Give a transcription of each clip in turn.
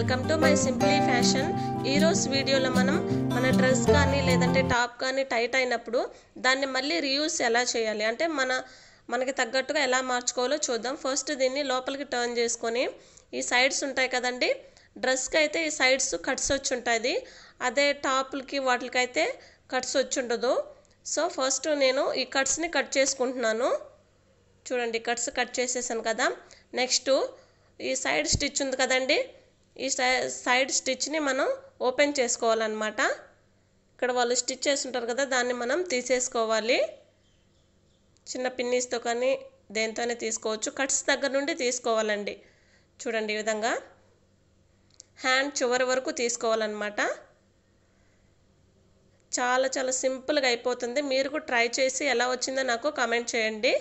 welcome to my simply fashion ఈరోజు వీడియోలో మనం మన డ్రెస్ కానీ లేదంటే టాప్ కానీ టైట్ అయినప్పుడు దాన్ని మళ్ళీ రీయూస్ ఎలా చేయాలి అంటే మన మనకి తగ్గట్టుగా ఎలా మార్చుకోవాలో చూద్దాం ఫస్ట్ దీన్ని లోపలికి టర్న్ చేసుకొని ఈ సైడ్స్ ఉంటాయి కదండి డ్రెస్కి అయితే ఈ సైడ్స్ కట్స్ వచ్చి ఉంటుంది అదే టాప్లకి వాటికైతే కట్స్ వచ్చి ఉండదు సో ఫస్ట్ నేను ఈ కట్స్ని కట్ చేసుకుంటున్నాను చూడండి కట్స్ కట్ చేసేసాను కదా నెక్స్ట్ ఈ సైడ్ స్టిచ్ ఉంది కదండి ఈ సైడ్ స్టిచ్ని మనం ఓపెన్ చేసుకోవాలన్నమాట ఇక్కడ వాళ్ళు స్టిచ్ చేసి ఉంటారు కదా దాన్ని మనం తీసేసుకోవాలి చిన్న పిన్నీస్తో కానీ దేంతోనే తీసుకోవచ్చు కట్స్ దగ్గర నుండి తీసుకోవాలండి చూడండి ఈ విధంగా హ్యాండ్ చివరి వరకు తీసుకోవాలన్నమాట చాలా చాలా సింపుల్గా అయిపోతుంది మీరు ట్రై చేసి ఎలా వచ్చిందో నాకు కమెంట్ చేయండి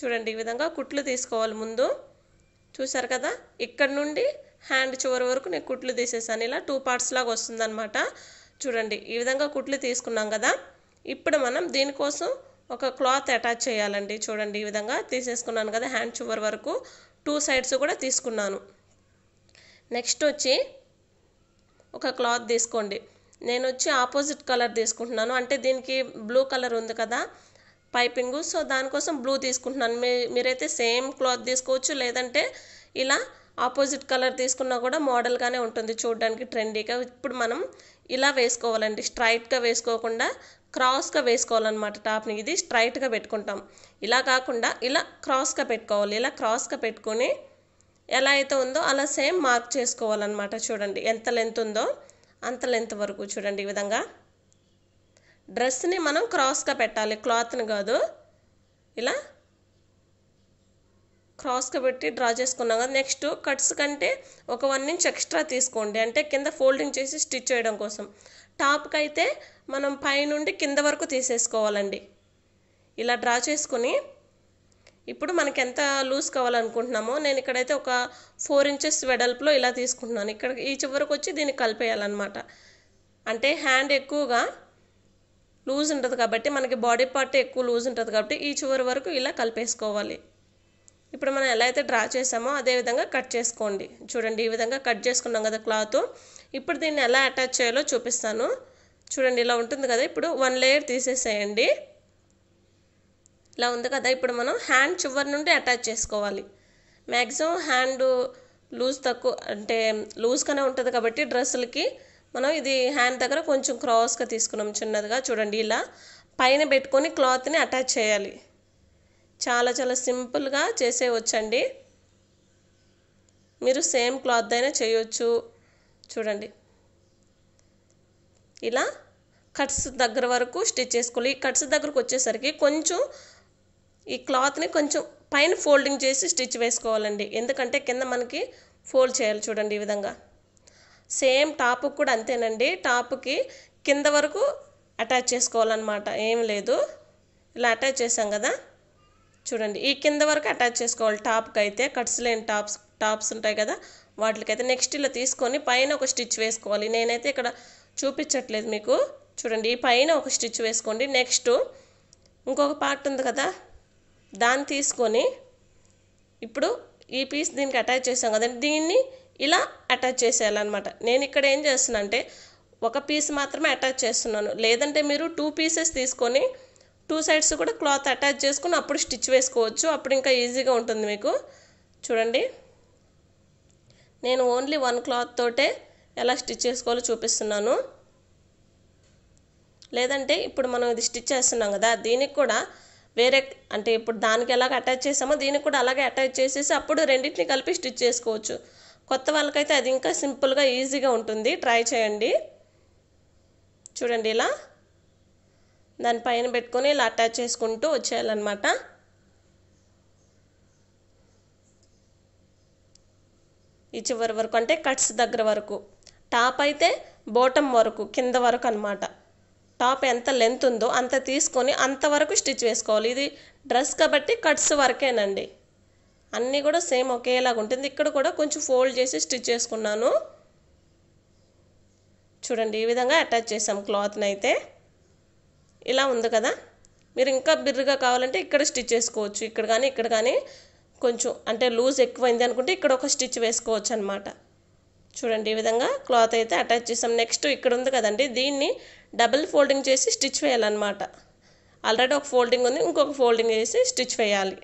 చూడండి ఈ విధంగా కుట్లు తీసుకోవాలి ముందు చూసారు కదా ఇక్కడ నుండి హ్యాండ్ చివరి వరకు నేను కుట్లు తీసేసాను ఇలా టూ పార్ట్స్ లాగా వస్తుందన్నమాట చూడండి ఈ విధంగా కుట్లు తీసుకున్నాం కదా ఇప్పుడు మనం దీనికోసం ఒక క్లాత్ అటాచ్ చేయాలండి చూడండి ఈ విధంగా తీసేసుకున్నాను కదా హ్యాండ్ చివరి వరకు టూ సైడ్స్ కూడా తీసుకున్నాను నెక్స్ట్ వచ్చి ఒక క్లాత్ తీసుకోండి నేను వచ్చి ఆపోజిట్ కలర్ తీసుకుంటున్నాను అంటే దీనికి బ్లూ కలర్ ఉంది కదా పైపింగ్ సో దానికోసం బ్లూ తీసుకుంటున్నాను మీ మీరైతే సేమ్ క్లాత్ తీసుకోవచ్చు లేదంటే ఇలా ఆపోజిట్ కలర్ తీసుకున్నా కూడా మోడల్గానే ఉంటుంది చూడడానికి ట్రెండీగా ఇప్పుడు మనం ఇలా వేసుకోవాలండి స్ట్రైట్గా వేసుకోకుండా క్రాస్గా వేసుకోవాలన్నమాట టాప్ని ఇది స్ట్రైట్గా పెట్టుకుంటాం ఇలా కాకుండా ఇలా క్రాస్గా పెట్టుకోవాలి ఇలా క్రాస్గా పెట్టుకొని ఎలా అయితే ఉందో అలా సేమ్ మార్క్ చేసుకోవాలన్నమాట చూడండి ఎంత లెంత్ ఉందో అంత లెంత్ వరకు చూడండి ఈ విధంగా డ్రెస్ని మనం క్రాస్గా పెట్టాలి క్లాత్ని కాదు ఇలా క్రాస్గా పెట్టి డ్రా చేసుకున్నాం కదా నెక్స్ట్ కట్స్ కంటే ఒక వన్ ఇంచ్ ఎక్స్ట్రా తీసుకోండి అంటే కింద ఫోల్డింగ్ చేసి స్టిచ్ చేయడం కోసం టాప్కి అయితే మనం పైనుండి కింద వరకు తీసేసుకోవాలండి ఇలా డ్రా చేసుకుని ఇప్పుడు మనకి ఎంత లూజ్ కావాలనుకుంటున్నామో నేను ఇక్కడైతే ఒక ఫోర్ ఇంచెస్ వెడల్పులో ఇలా తీసుకుంటున్నాను ఇక్కడ ఈ చివరికి వచ్చి దీన్ని కలిపేయాలన్నమాట అంటే హ్యాండ్ ఎక్కువగా లూజ్ ఉంటుంది కాబట్టి మనకి బాడీ పార్ట్ ఎక్కువ లూజ్ ఉంటుంది కాబట్టి ఈ చివరి వరకు ఇలా కలిపేసుకోవాలి ఇప్పుడు మనం ఎలా అయితే డ్రా చేసామో అదే విధంగా కట్ చేసుకోండి చూడండి ఈ విధంగా కట్ చేసుకున్నాం కదా క్లాత్ ఇప్పుడు దీన్ని ఎలా అటాచ్ చేయాలో చూపిస్తాను చూడండి ఇలా ఉంటుంది కదా ఇప్పుడు వన్ లేయర్ తీసేసేయండి ఇలా ఉంది కదా ఇప్పుడు మనం హ్యాండ్ చివరి నుండి అటాచ్ చేసుకోవాలి మ్యాక్సిమం హ్యాండ్ లూజ్ తక్కువ అంటే లూజ్గానే ఉంటుంది కాబట్టి డ్రెస్సులకి మనం ఇది హ్యాండ్ దగ్గర కొంచెం క్రాస్గా తీసుకున్నాం చిన్నదిగా చూడండి ఇలా పైన పెట్టుకొని క్లాత్ని అటాచ్ చేయాలి చాలా చాలా సింపుల్గా చేసేవచ్చండి మీరు సేమ్ క్లాత్ అయినా చేయొచ్చు చూడండి ఇలా కట్స్ దగ్గర వరకు స్టిచ్ చేసుకోవాలి ఈ కట్స్ దగ్గరకు వచ్చేసరికి కొంచెం ఈ క్లాత్ని కొంచెం పైన ఫోల్డింగ్ చేసి స్టిచ్ వేసుకోవాలండి ఎందుకంటే కింద మనకి ఫోల్డ్ చేయాలి చూడండి ఈ విధంగా సేమ్ టాప్ కూడా అంతేనండి టాప్కి కింద వరకు అటాచ్ చేసుకోవాలన్నమాట ఏం లేదు ఇలా అటాచ్ చేసాం కదా చూడండి ఈ కింద వరకు అటాచ్ చేసుకోవాలి టాప్కి అయితే కట్స్ లేని టాప్స్ టాప్స్ ఉంటాయి కదా వాటికైతే నెక్స్ట్ ఇలా తీసుకొని పైన ఒక స్టిచ్ వేసుకోవాలి నేనైతే ఇక్కడ చూపించట్లేదు మీకు చూడండి ఈ పైన ఒక స్టిచ్ వేసుకోండి నెక్స్ట్ ఇంకొక పార్ట్ ఉంది కదా దాన్ని తీసుకొని ఇప్పుడు ఈ పీస్ దీనికి అటాచ్ చేసాం కదండి దీన్ని ఇలా అటాచ్ చేసేయాలన్నమాట నేను ఇక్కడ ఏం చేస్తున్నా అంటే ఒక పీస్ మాత్రమే అటాచ్ చేస్తున్నాను లేదంటే మీరు టూ పీసెస్ తీసుకొని టూ సైడ్స్ కూడా క్లాత్ అటాచ్ చేసుకుని అప్పుడు స్టిచ్ వేసుకోవచ్చు అప్పుడు ఇంకా ఈజీగా ఉంటుంది మీకు చూడండి నేను ఓన్లీ వన్ క్లాత్ తోటే ఎలా స్టిచ్ చేసుకోవాలో చూపిస్తున్నాను లేదంటే ఇప్పుడు మనం ఇది స్టిచ్ చేస్తున్నాం కదా దీనికి కూడా వేరే అంటే ఇప్పుడు దానికి ఎలాగ అటాచ్ చేసామో దీనికి కూడా అలాగే అటాచ్ చేసేసి అప్పుడు రెండింటిని కలిపి స్టిచ్ చేసుకోవచ్చు కొత్త వాళ్ళకైతే అది ఇంకా సింపుల్గా ఈజీగా ఉంటుంది ట్రై చేయండి చూడండి ఇలా దాని పైన పెట్టుకొని ఇలా అటాచ్ చేసుకుంటూ వచ్చేయాలన్నమాట ఈ చివరి వరకు అంటే కట్స్ దగ్గర వరకు టాప్ అయితే బోటమ్ వరకు కింద వరకు అనమాట టాప్ ఎంత లెంత్ ఉందో అంత తీసుకొని అంతవరకు స్టిచ్ వేసుకోవాలి ఇది డ్రెస్ కాబట్టి కట్స్ వరకేనండి అన్నీ కూడా సేమ్ ఒకేలాగా ఉంటుంది ఇక్కడ కూడా కొంచెం ఫోల్డ్ చేసి స్టిచ్ చేసుకున్నాను చూడండి ఈ విధంగా అటాచ్ చేసాం క్లాత్ని అయితే ఇలా ఉంది కదా మీరు ఇంకా బిర్రుగా కావాలంటే ఇక్కడ స్టిచ్ చేసుకోవచ్చు ఇక్కడ కానీ ఇక్కడ కానీ కొంచెం అంటే లూజ్ ఎక్కువైంది అనుకుంటే ఇక్కడ ఒక స్టిచ్ వేసుకోవచ్చు అనమాట చూడండి ఈ విధంగా క్లాత్ అయితే అటాచ్ చేసాం నెక్స్ట్ ఇక్కడ ఉంది కదండి దీన్ని డబుల్ ఫోల్డింగ్ చేసి స్టిచ్ వేయాలన్నమాట ఆల్రెడీ ఒక ఫోల్డింగ్ ఉంది ఇంకొక ఫోల్డింగ్ చేసి స్టిచ్ వేయాలి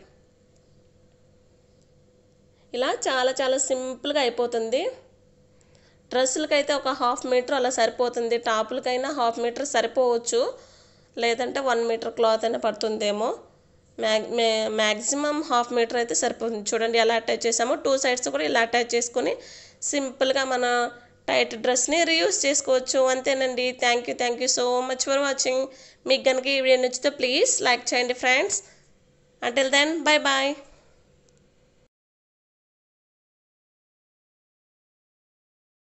ఇలా చాలా చాలా సింపుల్గా అయిపోతుంది డ్రెస్సులకైతే ఒక హాఫ్ మీటర్ అలా సరిపోతుంది టాపులకైనా హాఫ్ మీటర్ సరిపోవచ్చు లేదంటే వన్ మీటర్ క్లాత్ అయినా పడుతుందేమో మ్యాగ్ మ్యాక్సిమం హాఫ్ మీటర్ అయితే సరిపోతుంది చూడండి ఎలా అటాచ్ చేసామో టూ సైడ్స్ కూడా ఇలా అటాచ్ చేసుకొని సింపుల్గా మన టైట్ డ్రెస్ని రీయూస్ చేసుకోవచ్చు అంతేనండి thank you thank you so much for watching మీకు కనుక ఈ వీడియో నచ్చితే ప్లీజ్ లైక్ చేయండి friends until then bye bye